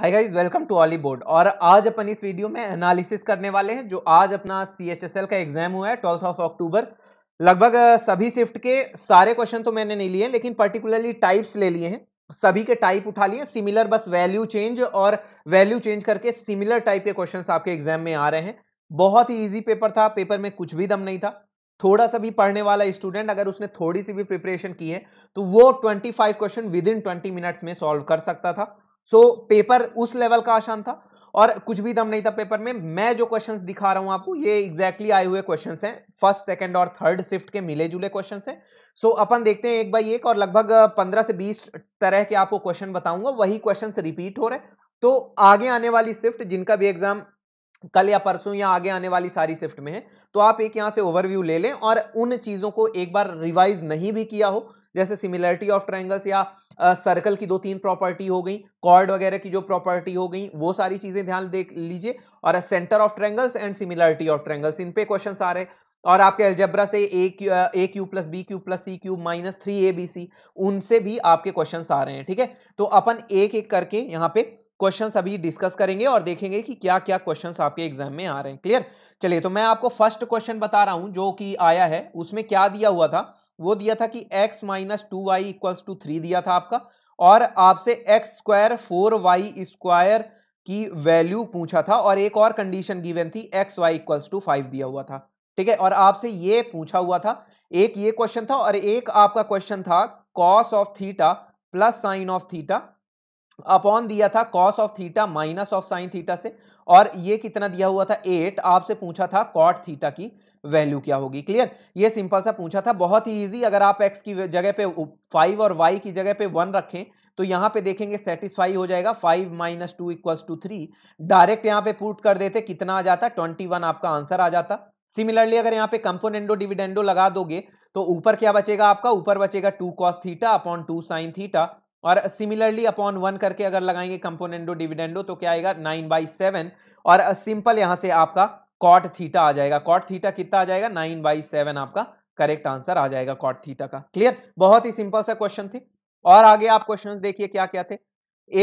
hi guys welcome to Olly board और आज अपन इस वीडियो में एनालिसिस करने वाले हैं जो आज अपना सी का एग्जाम हुआ है ट्वेल्थ ऑफ अक्टूबर लगभग सभी शिफ्ट के सारे क्वेश्चन तो मैंने नहीं लिए लेकिन पर्टिकुलरली टाइप्स ले लिए हैं सभी के टाइप उठा लिए सिमिलर बस वैल्यू चेंज और वैल्यू चेंज करके सिमिलर टाइप के क्वेश्चन आपके एग्जाम में आ रहे हैं बहुत ही ईजी पेपर था पेपर में कुछ भी दम नहीं था थोड़ा सा भी पढ़ने वाला स्टूडेंट अगर उसने थोड़ी सी भी प्रिपरेशन की है तो वो 25 क्वेश्चन विद इन 20 मिनट्स में सॉल्व कर सकता था सो so, पेपर उस लेवल का आसान था और कुछ भी दम नहीं था पेपर में मैं जो क्वेश्चंस दिखा रहा हूं आपको ये एग्जैक्टली exactly आए हुए क्वेश्चंस हैं फर्स्ट सेकंड और थर्ड शिफ्ट के मिले जुले क्वेश्चन हैं सो so, अपन देखते हैं एक बाई एक और लगभग पंद्रह से बीस तरह के आपको क्वेश्चन बताऊंगा वही क्वेश्चन रिपीट हो रहे तो आगे आने वाली शिफ्ट जिनका भी एग्जाम कल या परसों या आगे आने वाली सारी शिफ्ट में है तो आप एक यहाँ से ओवरव्यू ले लें और उन चीज़ों को एक बार रिवाइज नहीं भी किया हो जैसे सिमिलरिटी ऑफ ट्राइंगल्स या सर्कल uh, की दो तीन प्रॉपर्टी हो गई कॉर्ड वगैरह की जो प्रॉपर्टी हो गई वो सारी चीजें ध्यान देख लीजिए और centre of triangles and similarity of triangles इन पे क्वेश्चन आ रहे हैं और आपके एल्जेब्रा से a cube a cube plus b cube plus c cube minus three a B c उनसे भी आपके क्वेश्चन आ रहे हैं ठीक है तो अपन एक एक करके यहाँ पे क्वेश्चन अभी डिस्कस करेंगे और देखेंगे कि क्या क्या क्वेश्चन आपके एग्जाम में आ रहे हैं क्लियर चलिए तो मैं आपको फर्स्ट क्वेश्चन बता रहा हूँ जो कि आया है उसमें क्या दिया हुआ था वो दिया था कि x minus two y equals to three दिया था आपका और आपसे x square four y square की वैल्यू पूछा था और एक और कंडीशन गिवन थी x y equals to five दिया हुआ था ठीक है और आपसे ये पूछा हुआ था एक ये क्वेश्चन था और एक आपका क्वेश्चन था cos of theta plus sine of theta upon दिया था cos of theta minus of sine theta से और ये कितना दिया हुआ था एट आपसे पूछा था कॉट थीटा की वैल्यू क्या होगी क्लियर ये सिंपल सा पूछा था बहुत ही ईजी अगर आप एक्स की जगह पे फाइव और वाई की जगह पे वन रखें तो यहां पे देखेंगे सेटिस्फाई हो जाएगा five minus two equals to three direct यहां पे पुट कर देते कितना आ जाता ट्वेंटी वन आपका आंसर आ जाता सिमिलरली अगर यहां पे कंपोनेंडो डिविडेंडो लगा दोगे तो ऊपर क्या बचेगा आपका ऊपर बचेगा two cos theta upon two sine theta और सिमिलरली अपॉन वन करके अगर लगाएंगे कंपोनेंडो डिविडेंडो तो क्या आएगा नाइन बाई सेवन और सिंपल यहां से आपका कॉट थीटा आ जाएगा कॉट थीटा कितना आ जाएगा नाइन बाई सेवन आपका करेक्ट आंसर आ जाएगा कॉट थीटा का क्लियर बहुत ही सिंपल सा क्वेश्चन थी और आगे आप क्वेश्चन देखिए क्या क्या थे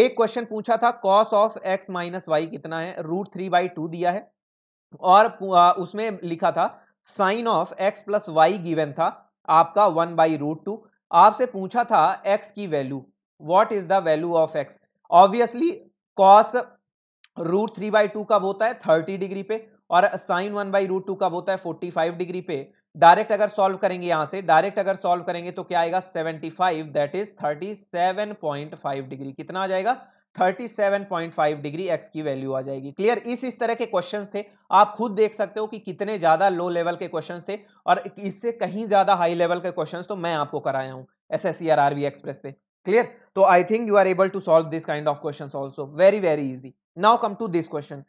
एक क्वेश्चन पूछा था cos of x minus y कितना है रूट थ्री बाई टू दिया है और उसमें लिखा था sine of x plus y given था आपका वन बाई रूट टू आपसे पूछा था एक्स की value what is the value of x obviously cos root three by two कब होता है थर्टी डिग्री पे और sine one by root two कब होता है फोर्टी फाइव डिग्री पे डायरेक्ट अगर सॉल्व करेंगे यहां से डायरेक्ट अगर सॉल्व करेंगे तो क्या आएगा seventy five that is thirty seven point five degree कितना आ जाएगा 37.5 डिग्री एक्स की वैल्यू आ जाएगी क्लियर इस इस तरह के क्वेश्चंस थे आप खुद देख सकते हो कि कितने ज्यादा लो लेवल के क्वेश्चंस थे और इससे कहीं ज्यादा हाई लेवल के क्वेश्चंस तो मैं आपको कराया हूं एस एस एक्सप्रेस पे क्लियर तो I think you are able to solve this kind of question also very very easy now come to this question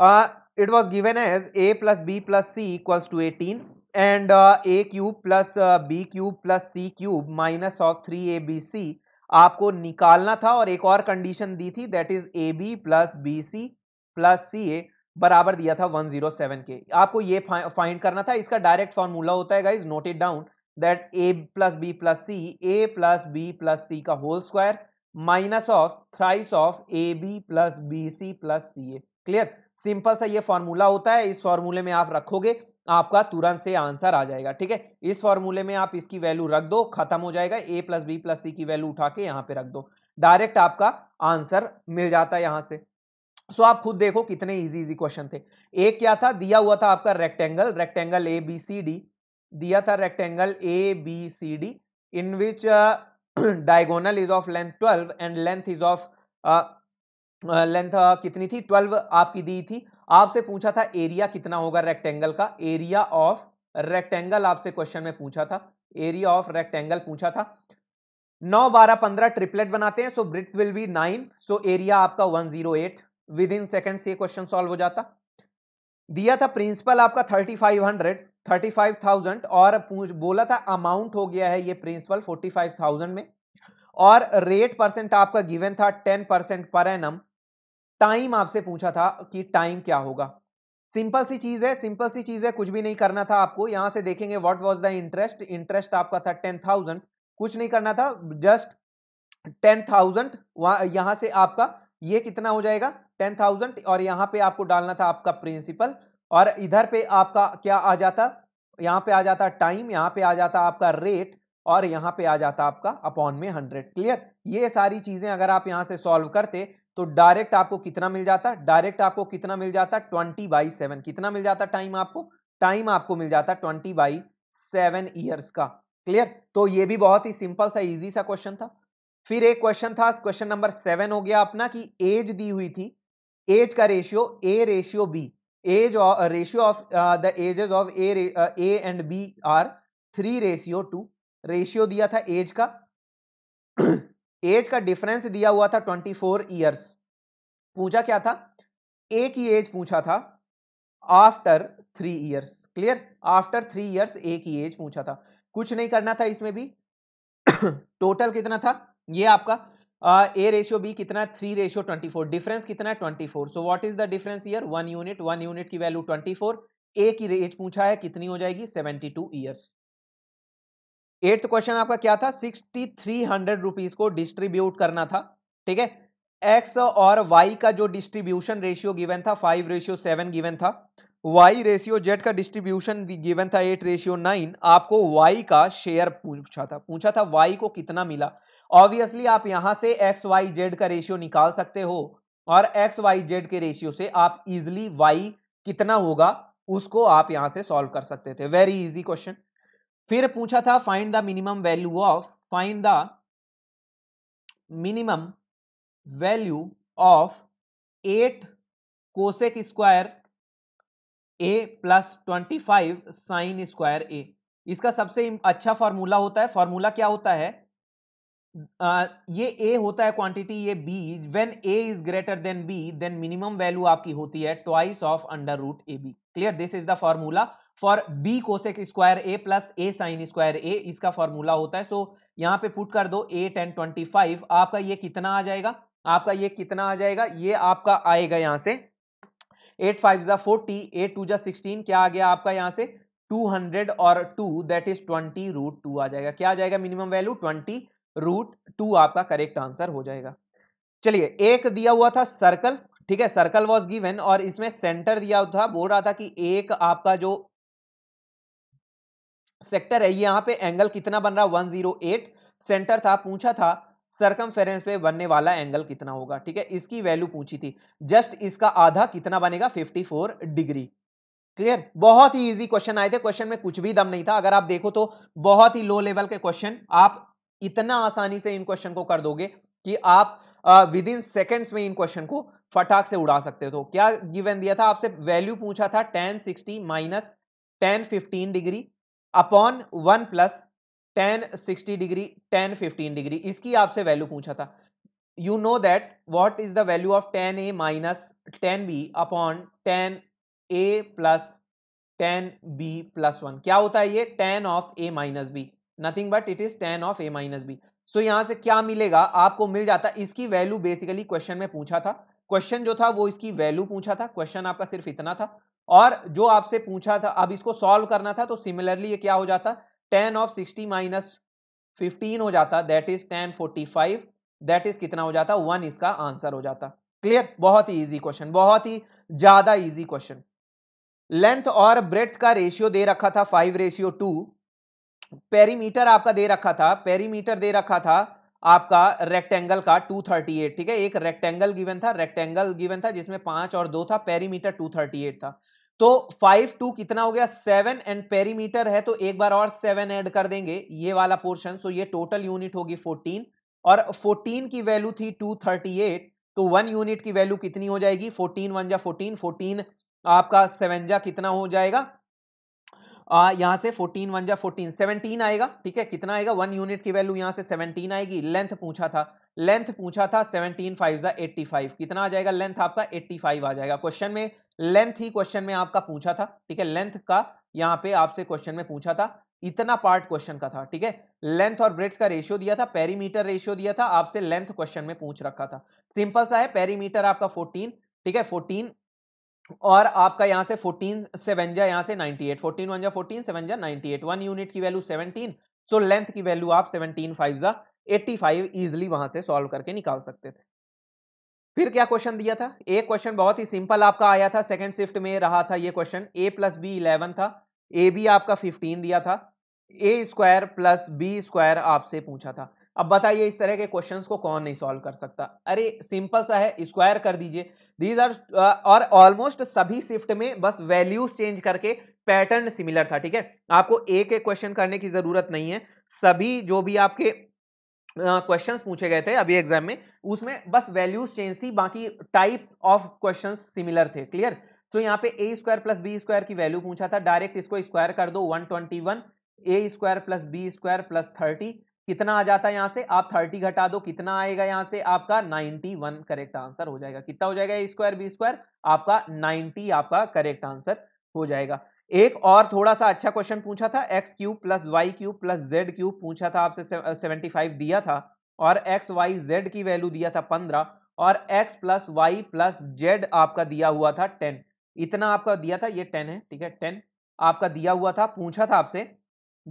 it was given as a plus b plus c equals to eighteen and a cube plus b cube plus c cube minus of three a B c आपको निकालना था और एक और condition दी थी that is a b plus b c plus c a बराबर दिया था 107 के आपको ये फाइंड करना था इसका डायरेक्ट फॉर्मूला होता है guys noted down that a plus b plus c a plus b plus c का whole square minus of thrice of a b plus b c plus c a clear simple सा ये formula होता है इस फॉर्मूले में आप रखोगे आपका तुरंत से आंसर आ जाएगा ठीक है इस फॉर्मूले में आप इसकी वैल्यू रख दो खत्म हो जाएगा a plus b plus c की वैल्यू उठा के यहाँ पे रख दो डायरेक्ट आपका आंसर मिल जाता है यहाँ से सो आप खुद देखो कितने इजी इजी क्वेश्चन थे एक क्या था दिया हुआ था आपका rectangle rectangle a B c d दिया था rectangle a B c d in which diagonal is of length twelve and length is of length कितनी थी ट्वेल्व आपकी दी थी आपसे पूछा था एरिया कितना होगा रेक्टेंगल का एरिया ऑफ रेक्टेंगल आपसे क्वेश्चन में पूछा था एरिया ऑफ रेक्टेंगल पूछा था नौ बारह पंद्रह ट्रिपलेट बनाते हैं so breadth will be nine so area आपका one zero eight within second से क्वेश्चन सॉल्व हो जाता दिया था प्रिंसिपल आपका thirty five hundred thirty five thousand और बोला था अमाउंट हो गया है ये प्रिंसिपल फोर्टी फाइव थाउजेंड में और रेट परसेंट आपका गिवन था ten percent per annum time आपसे पूछा था कि टाइम क्या होगा सिंपल सी चीज है सिंपल सी चीज है कुछ भी नहीं करना था आपको यहां से देखेंगे what was the interest interest आपका था टेन थाउजेंड कुछ नहीं करना था जस्ट टेन थाउजेंड यहां से आपका ये कितना हो जाएगा टेन थाउजेंड और यहां पे आपको डालना था आपका प्रिंसिपल और इधर पे आपका क्या आ जाता यहां पे आ जाता टाइम यहां पे आ जाता आपका रेट और यहां पे आ जाता आपका अपॉन में हंड्रेड क्लियर ये सारी चीजें अगर आप यहां से सॉल्व करते तो डायरेक्ट आपको कितना मिल जाता डायरेक्ट आपको कितना मिल जाता ट्वेंटी बाई सेवन कितना मिल जाता टाइम आपको टाइम आपको मिल जाता ट्वेंटी बाई सेवन ईयर्स का क्लियर तो ये भी बहुत ही सिंपल सा इजी सा क्वेश्चन था फिर एक क्वेश्चन था क्वेश्चन नंबर सेवन हो गया अपना कि एज दी हुई थी एज का ratio a ratio b age ratio of the ages of a a and b are three ratio two ratio दिया था एज का एज का डिफरेंस दिया हुआ था 24 फोर ईयर्स पूछा क्या था ए की एज पूछा था after three years clear after three years एक ही एज पूछा था कुछ नहीं करना था इसमें भी टोटल कितना था ये आपका ए रेशियो बी कितना three ratio twenty four difference कितना है twenty four so what is the difference year one unit one unit की वैल्यू ट्वेंटी फोर ए की एज पूछा है कितनी हो जाएगी seventy two years eighth question आपका क्या था सिक्सटी थ्री हंड्रेड रुपीज को डिस्ट्रीब्यूट करना था ठीक है एक्स और वाई का जो डिस्ट्रीब्यूशन रेशियो गिवन था फाइव रेशियो सेवन गिवन था वाई रेशियो जेड का डिस्ट्रीब्यूशन गिवन था एट रेशियो नाइन आपको वाई का शेयर पूछा था पूछा था वाई को कितना मिला ऑब्वियसली आप यहां से एक्स वाई जेड का रेशियो निकाल सकते हो और एक्स वाई जेड के रेशियो से आप इजिली वाई कितना होगा उसको आप यहां से सॉल्व कर सकते थे वेरी इजी क्वेश्चन फिर पूछा था find the minimum value of find the minimum value of eight cosec square a plus twenty five sine square a इसका सबसे अच्छा फॉर्मूला होता है फॉर्मूला क्या होता है आ, ये ए होता है क्वांटिटी ये b when a is greater than b then minimum value आपकी होती है twice of under root a b clear this is the formula for b cosec square a plus a sine square a इसका formula होता है सो so, यहाँ पे put कर दो ए टेन ट्वेंटी फाइव आपका ये कितना आ जाएगा आपका ये कितना आ जाएगा ये आपका आएगा यहाँ से एट फाइव जा फोर्टी एट टू जा सिक्सटीन क्या आ गया आपका यहाँ से टू हंड्रेड और two that is twenty root two आ जाएगा क्या आ जाएगा minimum value twenty root two आपका करेक्ट आंसर हो जाएगा चलिए एक दिया हुआ था सर्कल ठीक है सर्कल वॉज गिवेन और इसमें सेंटर दिया था बोल रहा था कि एक आपका जो सेक्टर है यहाँ पे एंगल कितना बन रहा वन जीरो एट सेंटर था पूछा था सरकम पे बनने वाला एंगल कितना होगा ठीक है इसकी वैल्यू पूछी थी जस्ट इसका आधा कितना बनेगा 54 डिग्री क्लियर बहुत ही इजी क्वेश्चन आए थे क्वेश्चन में कुछ भी दम नहीं था अगर आप देखो तो बहुत ही लो लेवल के क्वेश्चन आप इतना आसानी से इन क्वेश्चन को कर दोगे कि आप विद इन सेकेंड्स में इन क्वेश्चन को फटाक से उड़ा सकते हो तो क्या गिवन दिया था आपसे वैल्यू पूछा था tan sixty minus tan fifteen degree upon one plus tan sixty degree tan fifteen degree इसकी आपसे वैल्यू पूछा था you know that what is the value of tan a minus tan b upon tan a plus tan b plus one क्या होता है ये tan of a minus b nothing but it is tan of a minus b so यहाँ से क्या मिलेगा आपको मिल जाता इसकी वैल्यू बेसिकली क्वेश्चन में पूछा था क्वेश्चन जो था वो इसकी वैल्यू पूछा था क्वेश्चन आपका सिर्फ इतना था और जो आपसे पूछा था अब इसको सॉल्व करना था तो सिमिलरली ये क्या हो जाता tan of sixty minus fifteen हो जाता that is tan forty five that is कितना हो जाता वन इसका आंसर हो जाता क्लियर बहुत ही इजी क्वेश्चन बहुत ही ज्यादा इजी क्वेश्चन लेंथ और ब्रेथ का रेशियो दे रखा था फाइव रेशियो टू पेरीमीटर आपका दे रखा था पेरीमीटर दे रखा था आपका रेक्टेंगल का 238 ठीक है एक रेक्टेंगल गिवन था रेक्टेंगल गिवन था जिसमें पांच और दो था पेरीमीटर 238 था तो फाइव टू कितना हो गया सेवन एंड पेरीमीटर है तो एक बार और सेवन ऐड कर देंगे ये वाला पोर्शन सो ये टोटल यूनिट होगी फोर्टीन और फोर्टीन की वैल्यू थी टू थर्टी एट तो वन यूनिट की वैल्यू कितनी हो जाएगी फोर्टीन वन जा फोर्टीन फोर्टीन आपका सेवन जा कितना हो जाएगा यहाँ से 14 वन जा फोर्टीन सेवनटीन आएगा ठीक है कितना आएगा वन यूनिट की वैल्यू यहाँ से 17 आएगी लेंथ पूछा था लेंथ पूछा था 17 फाइव जा 85 कितना आ जाएगा लेंथ आपका 85 आ जाएगा क्वेश्चन में लेंथ ही क्वेश्चन में आपका पूछा था ठीक है लेंथ का यहाँ पे आपसे क्वेश्चन में पूछा था इतना पार्ट क्वेश्चन का था ठीक है लेंथ और ब्रेथ का रेशियो दिया था पेरीमीटर रेशियो दिया था आपसे लेंथ क्वेश्चन में पूछ रखा था सिंपल सा है पेरीमीटर आपका 14 ठीक है फोर्टीन और आपका यहाँ से 14 सेवेंजा यहाँ से 98 14 वन जा फोर्टीन सेवन जा नाइनटी एट वन यूनिट की वैल्यू 17 सो लेंथ की वैल्यू आप 17 फाइव जा एट्टी फाइव ईजिली वहां से सॉल्व करके निकाल सकते थे फिर क्या क्वेश्चन दिया था एक क्वेश्चन बहुत ही सिंपल आपका आया था सेकंड शिफ्ट में रहा था ये question a plus b eleven था ए बी आपका 15 दिया था a square plus b square आपसे पूछा था अब बताइए इस तरह के क्वेश्चंस को कौन नहीं सॉल्व कर सकता अरे सिंपल सा है स्क्वायर कर दीजिए दीज आर uh, और ऑलमोस्ट सभी शिफ्ट में बस वैल्यूज चेंज करके पैटर्न सिमिलर था ठीक है आपको एक एक क्वेश्चन करने की जरूरत नहीं है सभी जो भी आपके क्वेश्चन uh, पूछे गए थे अभी एग्जाम में उसमें बस वैल्यूज चेंज थी बाकी टाइप ऑफ क्वेश्चन सिमिलर थे क्लियर तो यहाँ पे a square plus b square की वैल्यू पूछा था डायरेक्ट इसको स्क्वायर कर दो 121 a square plus b square plus thirty कितना आ जाता है यहाँ से आप थर्टी घटा दो कितना आएगा यहाँ से आपका नाइनटी वन करेक्ट आंसर हो जाएगा कितना हो जाएगा स्क्वायर बी स्क्वायर आपका नाइनटी आपका करेक्ट आंसर हो जाएगा एक और थोड़ा सा अच्छा क्वेश्चन पूछा था x cube plus y cube plus z cube पूछा था आपसे सेवेंटी फाइव दिया था और एक्स वाई जेड की वैल्यू दिया था पंद्रह और x plus y plus z आपका दिया हुआ था टेन इतना आपका दिया था ये टेन है ठीक है टेन आपका दिया हुआ था पूछा था आपसे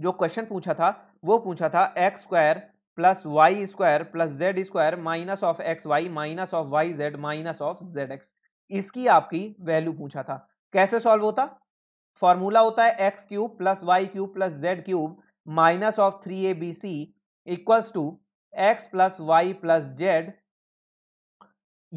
जो क्वेश्चन पूछा था वो पूछा था x square plus y square plus z square minus of x y minus of y z minus of z x इसकी आपकी वैल्यू पूछा था कैसे सॉल्व होता फॉर्मूला होता है x cube plus y cube plus z cube minus of three a B c equals to x plus y plus z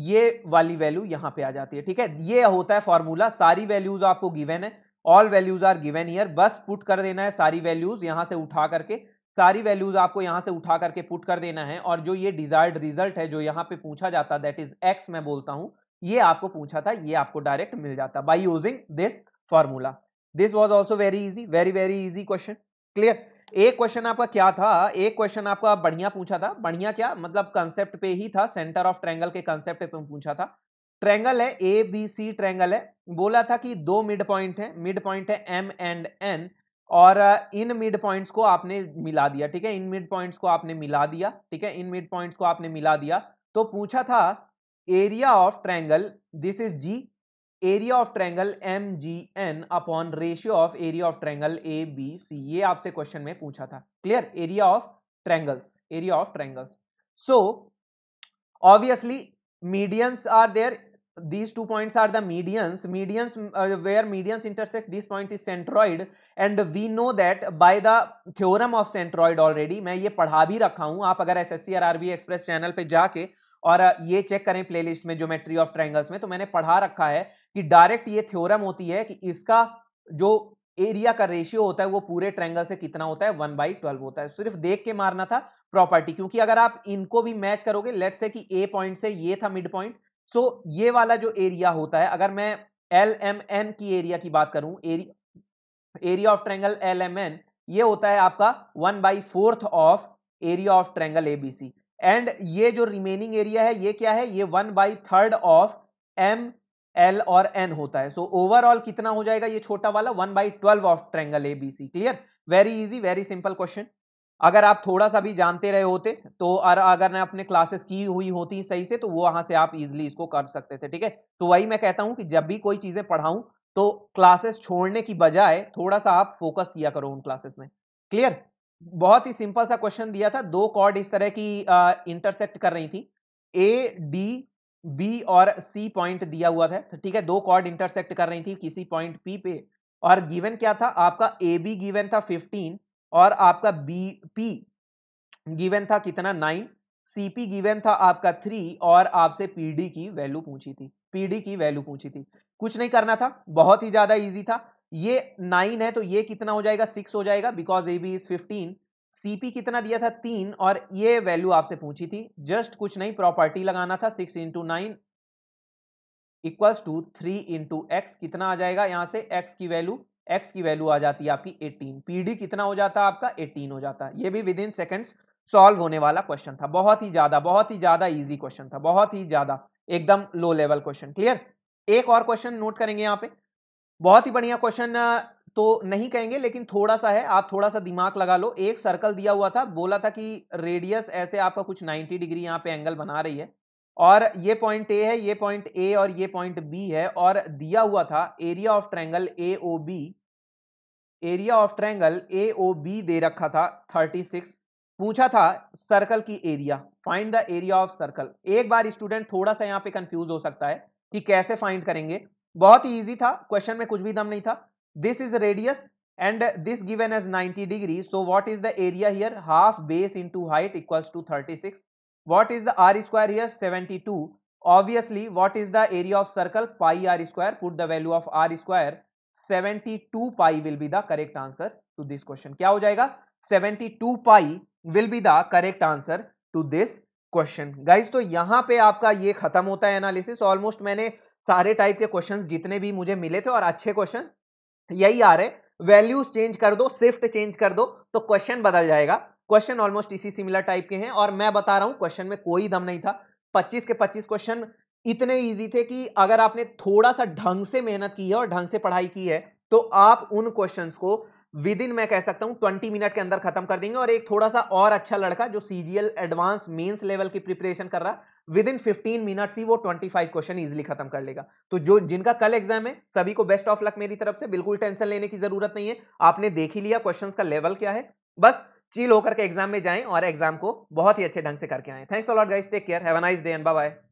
ये वाली वैल्यू यहां पे आ जाती है ठीक है ये होता है फॉर्मूला सारी वैल्यूज आपको गिवेन है all values are given here बस पुट कर देना है सारी वैल्यूज यहां से उठा करके सारी वैल्यूज आपको यहाँ से उठा करके पुट कर देना है और जो ये डिजायर्ड रिजल्ट है जो यहाँ पे पूछा जाता दैट इज एक्स मैं बोलता हूं ये आपको पूछा था ये आपको डायरेक्ट मिल जाता by using this formula this was also very easy very very easy question clear एक क्वेश्चन आपका क्या था एक क्वेश्चन आपका बढ़िया पूछा था बढ़िया क्या मतलब कंसेप्ट पे ही था सेंटर ऑफ ट्रैंगल के कंसेप्ट पे पूछा था ट्रैंगल है ए बी सी ट्रैंगल है बोला था कि दो मिड पॉइंट है मिड पॉइंट है एम एंड एन और इन मिड पॉइंट्स को आपने मिला दिया ठीक है इन मिड पॉइंट्स को आपने मिला दिया ठीक है इन मिड पॉइंट्स को आपने मिला दिया तो पूछा था area of triangle this is G area of triangle M G N upon ratio of area of triangle A B C ये आपसे क्वेश्चन में पूछा था clear area of triangles area of triangles so obviously medians are there these two points are the medians medians uh, where medians intersect this point is centroid and we know that by the theorem of centroid already मैं ये पढ़ा भी रखा हूँ आप अगर S S C R R B Express channel पे जाके और uh, ये चेक करें प्लेलिस्ट में ज्योमेट्री ऑफ ट्रायंगल्स में तो मैंने पढ़ा रखा है कि डायरेक्ट ये थ्योरम होती है कि इसका जो एरिया का रेशियो होता है वो पूरे ट्रायंगल से कितना होता है वन बाई ट्वेल्व होता है सिर्फ देख के मारना था प्रॉपर्टी क्योंकि अगर आप इनको भी मैच करोगे लेट से कि ए पॉइंट से ये था मिड पॉइंट सो so, ये वाला जो एरिया होता है अगर मैं एल एम एन की एरिया की बात करूं area of triangle L M N ये होता है आपका one by fourth of area of triangle C and ये जो रिमेनिंग एरिया है ये क्या है ये one by third of M L और एन होता है सो so, ओवरऑल कितना हो जाएगा ये छोटा वाला one by twelve of triangle see clear very easy very simple question अगर आप थोड़ा सा भी जानते रहे होते तो और अगर ना अपने क्लासेस की हुई होती सही से तो वो वहां से आप इजिली इसको कर सकते थे ठीक है तो वही मैं कहता हूं कि जब भी कोई चीज़ें पढ़ाऊं तो क्लासेस छोड़ने की बजाय थोड़ा सा आप फोकस किया करो उन क्लासेस में क्लियर बहुत ही सिंपल सा क्वेश्चन दिया था दो कॉर्ड इस तरह की इंटरसेक्ट कर रही थी ए डी बी और सी पॉइंट दिया हुआ था ठीक है दो कॉर्ड इंटरसेक्ट कर रही थी किसी पॉइंट पी पे और गिवन क्या था आपका ए बी गिवन था फिफ्टीन और आपका बी पी गिवन था कितना नाइन सीपी गिवेन था आपका थ्री और आपसे पी डी की वैल्यू पूछी थी पी डी की वैल्यू पूछी थी कुछ नहीं करना था बहुत ही ज्यादा ईजी था ये नाइन है तो ये कितना हो जाएगा सिक्स हो जाएगा because A B is fifteen CP कितना दिया था तीन और ये वैल्यू आपसे पूछी थी जस्ट कुछ नहीं प्रॉपर्टी लगाना था six into nine equals to three into X कितना आ जाएगा यहां से एक्स की वैल्यू एक्स की वैल्यू आ जाती है आपकी एटीन पीडी कितना हो जाता है आपका एटीन हो जाता है ये भी विद इन सेकेंड्स सॉल्व होने वाला क्वेश्चन था बहुत ही ज्यादा बहुत ही ज्यादा इजी क्वेश्चन था बहुत ही ज्यादा एकदम लो लेवल क्वेश्चन क्लियर एक और क्वेश्चन नोट करेंगे यहाँ पे बहुत ही बढ़िया क्वेश्चन तो नहीं कहेंगे लेकिन थोड़ा सा है आप थोड़ा सा दिमाग लगा लो एक सर्कल दिया हुआ था बोला था कि रेडियस ऐसे आपका कुछ 90 डिग्री यहाँ पे एंगल बना रही है और ये पॉइंट ए है ये पॉइंट ए और ये पॉइंट बी है और दिया हुआ था area of triangle A O B area of triangle A O B दे रखा था 36 पूछा था सर्कल की area find the area of circle एक बार स्टूडेंट थोड़ा सा यहाँ पे कंफ्यूज हो सकता है कि कैसे फाइंड करेंगे बहुत ही ईजी था क्वेश्चन में कुछ भी दम नहीं था this is radius and this given as 90 degree so what is the area here half base into height equals to 36 what is the r square here 72 obviously what is the area of circle pi r square put the value of r square 72 pi will be the correct answer to this question kya ho jayega 72 pi will be the correct answer to this question guys तो यहाँ पे आपका ये खत्म होता है analysis almost मैंने सारे टाइप के क्वेश्चंस जितने भी मुझे मिले थे और अच्छे क्वेश्चन यही आ रहे वैल्यूज चेंज कर दो शिफ्ट चेंज कर दो तो क्वेश्चन बदल जाएगा क्वेश्चन ऑलमोस्ट इसी सिमिलर टाइप के हैं और मैं बता रहा हूं क्वेश्चन में कोई दम नहीं था 25 के 25 क्वेश्चन इतने इजी थे कि अगर आपने थोड़ा सा ढंग से मेहनत की है और ढंग से पढ़ाई की है तो आप उन क्वेश्चन को विद इन मैं कह सकता हूं ट्वेंटी मिनट के अंदर खत्म कर देंगे और एक थोड़ा सा और अच्छा लड़का जो सीजीएल एडवांस मेन्स लेवल की प्रिपरेशन कर रहा विद इन फिफ्टीन मिनट ही वो ट्वेंटी फाइव क्वेश्चन ईजिली खत्म कर लेगा तो जो जिनका कल एग्जाम है सभी को बेस्ट ऑफ लक मेरी तरफ से बिल्कुल टेंशन लेने की जरूरत नहीं है आपने देख ही लिया क्वेश्चन का लेवल क्या है बस चील होकर के एग्जाम में जाएं और एग्जाम को बहुत ही अच्छे ढंग से करके आएं thanks a lot lot guys take care have a nice day and bye bye